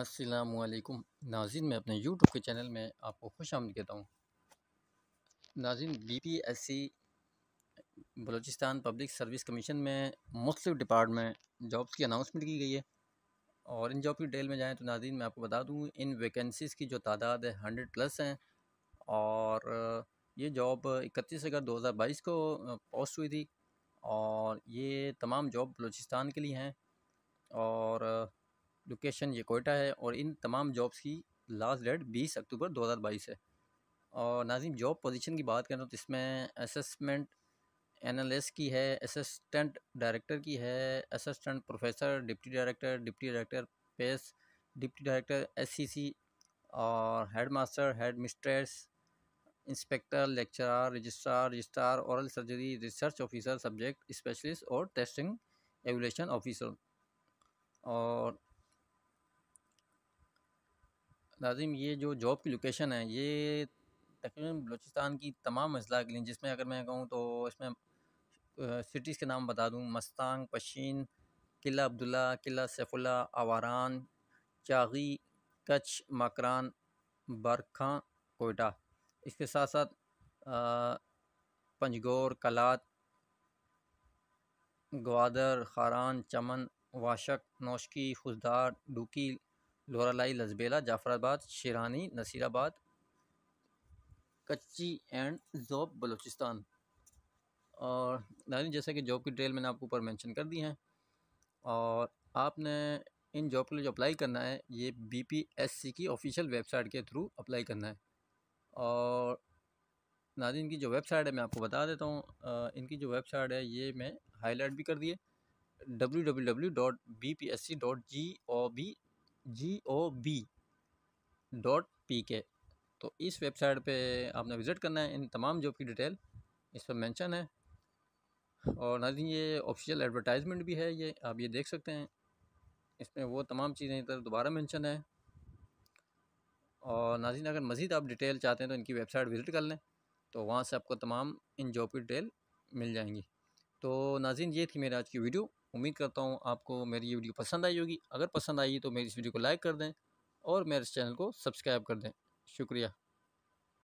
असलकुम नाजिन मैं अपने यूट्यूब के चैनल में आपको खुश आमद कहता हूँ नाजिन B P S C Balochistan public service commission में मुख्तु डिपार्टमेंट जॉब्स की अनाउंसमेंट की गई है और इन जॉब की डिटेल में जाएँ तो नाजिन मैं आपको बता दूँ इन वैकेंसीज़ की जो तादाद है हंड्रेड प्लस हैं और ये जॉब इकतीस अगस्त दो हज़ार बाईस को पोस्ट हुई थी और ये तमाम जॉब बलूचिस्तान के लिए हैं और लोकेशन ये कोयटा है और इन तमाम जॉब्स की लास्ट डेट बीस अक्टूबर दो हज़ार बाईस है और नाजिम जॉब पोजीशन की बात करें तो इसमें असेसमेंट एनालिस की है असिस्टेंट डायरेक्टर की है assistant professor deputy director deputy director पेस डिप्टी डायरेक्टर सी और head master head mistress inspector lecturer registrar registrar oral surgery research officer subject specialist और टेस्टिंग एवोलेशन ऑफिसर और नाजिम ये जो जॉब की लोकेशन है ये तकरीबन बलूचिस्तान की तमाम अजला के लिए जिसमें अगर मैं कहूँ तो इसमें सिटीज़ के नाम बता दूँ मस्तांग पशीन किला अब्दुल्ला किला सैफुल्ला आवारान चागी कच्छ मकरान बरखा कोयटा इसके साथ साथ पंजगौर कलात ग्वादर खारान चमन वाशक नौशकी खुशदार डुकी लोरालाई लजबेला जाफराबाद शेरानी नसीराबाद कच्ची एंड जॉब बलूचिस्तान और नाजन जैसा कि जॉब की डिटेल मैंने आपको ऊपर मेंशन कर दी हैं और आपने इन जॉब के लिए जो अप्लाई करना है ये बीपीएससी की ऑफिशियल वेबसाइट के थ्रू अप्लाई करना है और नाजिन की जो वेबसाइट है मैं आपको बता देता हूँ इनकी जो वेबसाइट है ये मैं हाईलाइट भी कर दिए W W W dot B P S C dot G O B G O B dot P K तो इस वेबसाइट पे आपने विज़िट करना है इन तमाम जॉब की डिटेल इस पर मेंशन है और ना ये ऑफिशियल एडवर्टाइजमेंट भी है ये आप ये देख सकते हैं इसमें वो तमाम चीज़ें इधर दोबारा मेंशन है और नाजिन अगर मज़ीद आप डिटेल चाहते हैं तो इनकी वेबसाइट विज़िट कर लें तो वहाँ से आपको तमाम इन जॉब की डिटेल मिल जाएंगी तो नाजिन ये थी मेरी आज की वीडियो उम्मीद करता हूँ आपको मेरी ये वीडियो पसंद आई होगी अगर पसंद आई तो मेरी इस वीडियो को लाइक कर दें और मेरे चैनल को सब्सक्राइब कर दें शुक्रिया